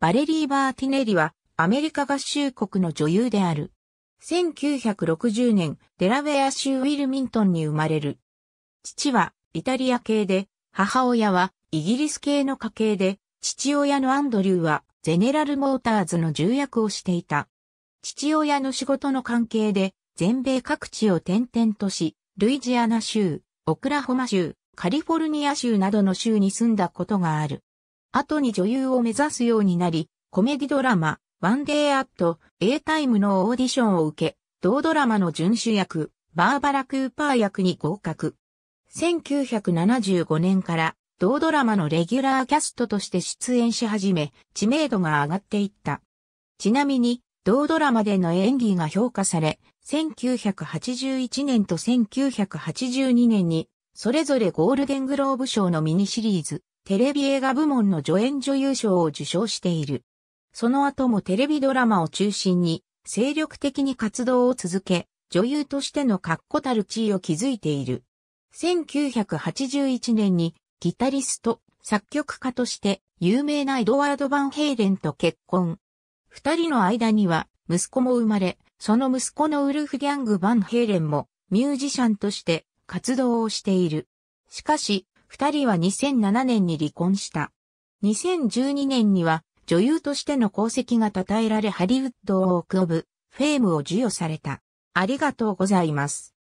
バレリー・バーティネリはアメリカ合衆国の女優である。1960年、デラウェア州ウィルミントンに生まれる。父はイタリア系で、母親はイギリス系の家系で、父親のアンドリューはゼネラルモーターズの重役をしていた。父親の仕事の関係で、全米各地を転々とし、ルイジアナ州、オクラホマ州、カリフォルニア州などの州に住んだことがある。後に女優を目指すようになり、コメディドラマ、ワンデーアット、A タイムのオーディションを受け、同ドラマの準主役、バーバラ・クーパー役に合格。1975年から同ドラマのレギュラーキャストとして出演し始め、知名度が上がっていった。ちなみに、同ドラマでの演技が評価され、1981年と1982年に、それぞれゴールデングローブ賞のミニシリーズ、テレビ映画部門の助演女優賞を受賞している。その後もテレビドラマを中心に精力的に活動を続け、女優としての確固たる地位を築いている。1981年にギタリスト、作曲家として有名なエドワード・バンヘイレンと結婚。二人の間には息子も生まれ、その息子のウルフ・ギャング・バンヘイレンもミュージシャンとして活動をしている。しかし、二人は2007年に離婚した。2012年には女優としての功績が称えられハリウッド・オーク・オブ・フェームを授与された。ありがとうございます。